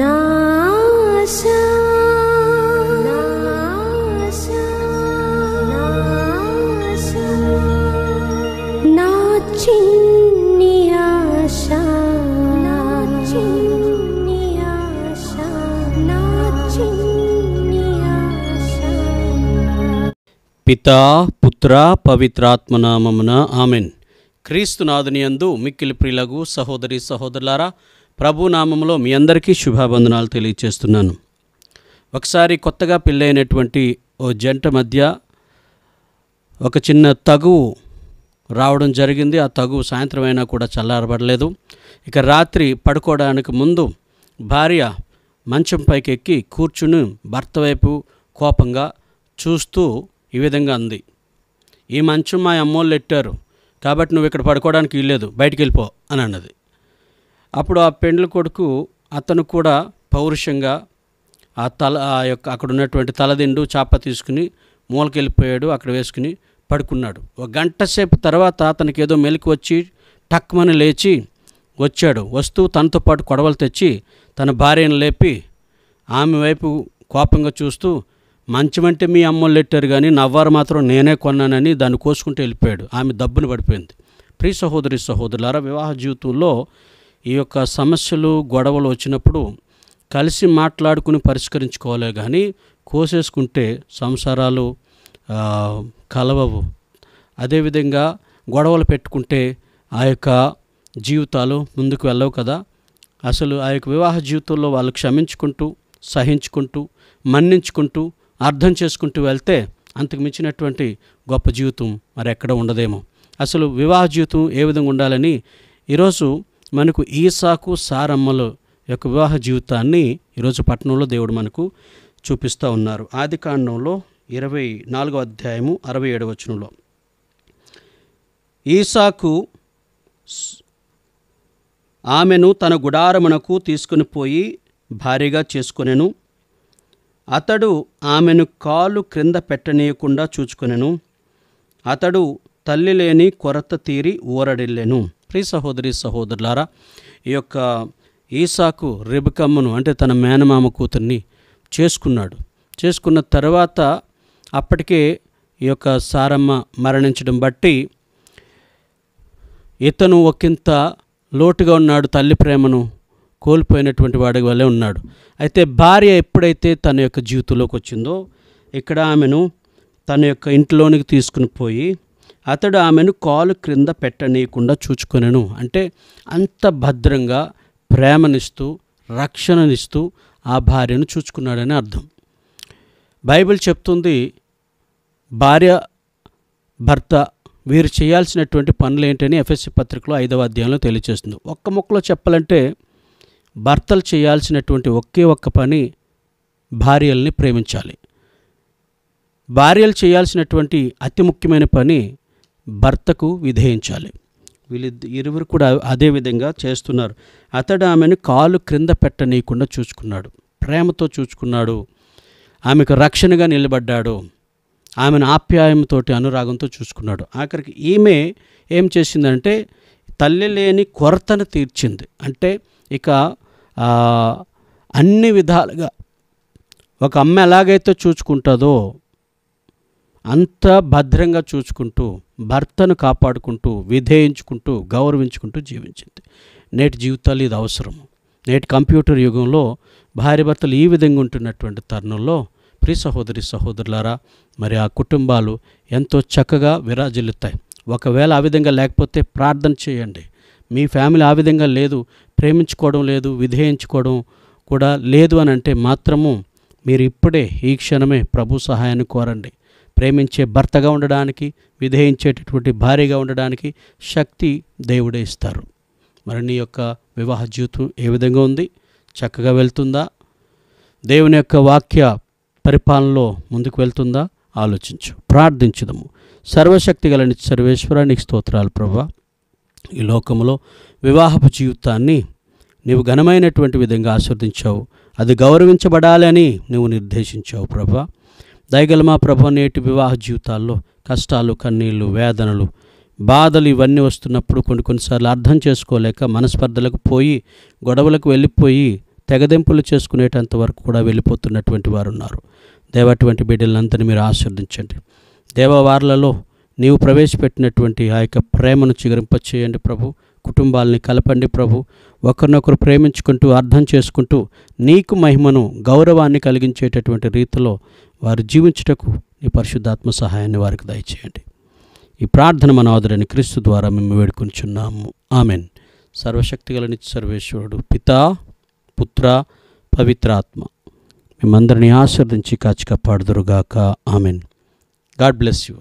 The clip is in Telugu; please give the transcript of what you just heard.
नाशा नाशा नाशा नाचिन्नि आशा नाचिन्नि आशा नाचिन्नि आशा పితా పుత్ర పవిత్రాత్మనామమున ఆమెన్ క్రీస్తునాథునియందు మిక్కిలి ప్రిలగు సహోదరి సహోదరులారా ప్రభునామంలో మీ అందరికీ శుభాబంధనాలు తెలియచేస్తున్నాను ఒకసారి కొత్తగా పెళ్ళైనటువంటి ఓ జంట మధ్య ఒక చిన్న తగువు రావడం జరిగింది ఆ తగువు సాయంత్రం అయినా కూడా చల్లారబడలేదు ఇక రాత్రి పడుకోవడానికి ముందు భార్య మంచం పైకి ఎక్కి కూర్చుని భర్త వైపు కోపంగా చూస్తూ ఈ విధంగా అంది ఈ మంచం మా అమ్మోళ్ళు ఎట్టారు కాబట్టి నువ్వు ఇక్కడ పడుకోవడానికి వీల్లేదు బయటికి వెళ్ళిపో అని అన్నది అప్పుడు ఆ పెండ్ల కొడుకు అతను కూడా పౌరుషంగా ఆ తల ఆ యొక్క అక్కడ ఉన్నటువంటి తలదిండు చాప తీసుకుని మూలకెళ్ళిపోయాడు అక్కడ వేసుకుని పడుకున్నాడు ఒక గంట సేపు తర్వాత అతనికి ఏదో మెలికి వచ్చి టక్మని లేచి వచ్చాడు వస్తూ తనతో పాటు కొడవలు తెచ్చి తన భార్యను లేపి ఆమె వైపు కోపంగా చూస్తూ మంచమంటే మీ అమ్మలు పెట్టారు కానీ నవ్వారు మాత్రం నేనే కొన్నానని దాన్ని కోసుకుంటూ వెళ్ళిపోయాడు ఆమె దబ్బును పడిపోయింది ప్రియ సహోదరి సహోదరులారా వివాహ జీవితంలో ఈ యొక్క సమస్యలు గొడవలు వచ్చినప్పుడు కలిసి మాట్లాడుకుని పరిష్కరించుకోవాలి కానీ కోసేసుకుంటే సంసారాలు కలవవు అదేవిధంగా గొడవలు పెట్టుకుంటే ఆ యొక్క జీవితాలు ముందుకు వెళ్ళవు కదా అసలు ఆ యొక్క వివాహ జీవితంలో వాళ్ళు క్షమించుకుంటూ సహించుకుంటూ మన్నించుకుంటూ అర్థం చేసుకుంటూ వెళ్తే అంతకు మించినటువంటి గొప్ప జీవితం మరి ఎక్కడ ఉండదేమో అసలు వివాహ జీవితం ఏ విధంగా ఉండాలని ఈరోజు మనకు ఈసాకు సారమ్మలు యొక్క వివాహ జీవితాన్ని ఈరోజు పట్టణంలో దేవుడు మనకు చూపిస్తూ ఉన్నారు ఆది కాండంలో ఇరవై నాలుగో అధ్యాయము అరవై ఏడవచనంలో ఈసాకు ఆమెను తన గుడారమునకు తీసుకుని పోయి భార్యగా చేసుకునేను అతడు ఆమెను కాలు క్రింద పెట్టనీయకుండా చూచుకొనెను అతడు తల్లి లేని కొరత తీరి ఊరడిల్లెను ప్రీ సహోదరి సహోదరులారా ఈ యొక్క ఈసాకు రిబకమ్మను అంటే తన మేనమామ కూతుర్ని చేసుకున్నాడు చేసుకున్న తర్వాత అప్పటికే ఈ యొక్క సారమ్మ మరణించడం బట్టి ఇతను ఒకంత లోటుగా ఉన్నాడు తల్లి ప్రేమను కోల్పోయినటువంటి వాడి వల్లే ఉన్నాడు అయితే భార్య ఎప్పుడైతే తన యొక్క జీవితంలోకి వచ్చిందో ఇక్కడ ఆమెను తన యొక్క ఇంట్లోనికి తీసుకుని పోయి అతడు ఆమెను కాలు క్రింద పెట్టనీయకుండా చూచుకొనెను అంటే అంత భద్రంగా ప్రేమనిస్తూ రక్షణనిస్తూ ఆ భార్యను చూచుకున్నాడని అర్థం బైబిల్ చెప్తుంది భార్య భర్త వీరు చేయాల్సినటువంటి పనులు ఏంటని ఎఫ్ఎస్సి పత్రికలో ఐదవ అధ్యాయంలో తెలియజేస్తుంది ఒక్క మొక్కలో చెప్పాలంటే భర్తలు చేయాల్సినటువంటి ఒకే ఒక్క పని భార్యల్ని ప్రేమించాలి భార్యలు చేయాల్సినటువంటి అతి ముఖ్యమైన పని భర్తకు విధేయించాలి వీళ్ళు ఇరువురు కూడా అదే విధంగా చేస్తున్నారు అతడు ఆమెను కాలు క్రింద పెట్టనీయకుండా చూసుకున్నాడు ప్రేమతో చూసుకున్నాడు ఆమెకు రక్షణగా నిలబడ్డాడు ఆమెను ఆప్యాయంతోటి అనురాగంతో చూసుకున్నాడు ఆఖరికి ఈమె ఏం చేసిందంటే తల్లి లేని కొరతను తీర్చింది అంటే ఇక అన్ని విధాలుగా ఒక అమ్మ ఎలాగైతే చూచుకుంటుందో అంత భద్రంగా చూచుకుంటూ భర్తను కాపాడుకుంటూ విధేయించుకుంటూ గౌరవించుకుంటూ జీవించింది నేటి జీవితాలు ఇది అవసరం నేటి కంప్యూటర్ యుగంలో భార్య భర్తలు ఈ విధంగా ఉంటున్నటువంటి తరుణంలో ప్రి సహోదరి సహోదరులారా మరి ఆ కుటుంబాలు ఎంతో చక్కగా విరాజిల్లుతాయి ఒకవేళ ఆ విధంగా లేకపోతే ప్రార్థన చేయండి మీ ఫ్యామిలీ ఆ విధంగా లేదు ప్రేమించుకోవడం లేదు విధేయించుకోవడం కూడా లేదు అని అంటే మాత్రము మీరు ఇప్పుడే ఈ క్షణమే ప్రభు సహాయాన్ని కోరండి ప్రేమించే భర్తగా ఉండడానికి విధేయించేటటువంటి భార్యగా ఉండడానికి శక్తి దేవుడే ఇస్తారు మరి నీ యొక్క వివాహ జీవితం ఏ విధంగా ఉంది చక్కగా వెళ్తుందా దేవుని యొక్క వాక్య పరిపాలనలో ముందుకు వెళ్తుందా ఆలోచించు ప్రార్థించుదము సర్వశక్తి గలని సర్వేశ్వరానికి స్తోత్రాలు ప్రభా ఈ లోకంలో వివాహపు జీవితాన్ని నీవు ఘనమైనటువంటి విధంగా ఆశ్వర్దించావు అది గౌరవించబడాలని నువ్వు నిర్దేశించావు ప్రభ దయగల మా ప్రభ నేటి వివాహ జీవితాల్లో కష్టాలు కన్నీళ్ళు వేదనలు బాధలు ఇవన్నీ వస్తున్నప్పుడు కొన్ని కొన్నిసార్లు అర్థం చేసుకోలేక మనస్పర్ధలకు పోయి గొడవలకు వెళ్ళిపోయి తెగదెంపులు చేసుకునేటంత వరకు కూడా వెళ్ళిపోతున్నటువంటి వారు ఉన్నారు దేవటువంటి బిడ్డలందరినీ మీరు ఆశీర్దించండి దేవవార్లలో నీవు ప్రవేశపెట్టినటువంటి ఆ యొక్క ప్రేమను చిగురింపచేయండి ప్రభు కుటుంబాలని కలపండి ప్రభు ఒకరినొకరు ప్రేమించుకుంటూ అర్థం చేసుకుంటూ నీకు మహిమను గౌరవాన్ని కలిగించేటటువంటి రీతిలో వారు జీవించుటకు నీ పరిశుద్ధాత్మ సహాయాన్ని వారికి దయచేయండి ఈ ప్రార్థన మనోదరని క్రీస్తు ద్వారా మేము వేడుకుంటున్నాము ఆమెన్ సర్వశక్తిగల నిత్య సర్వేశ్వరుడు పిత పుత్ర పవిత్రాత్మ మేమందరినీ ఆశీర్దించి కాచి కాపాడుదురుగాక ఆమెన్ గాడ్ బ్లెస్ యూ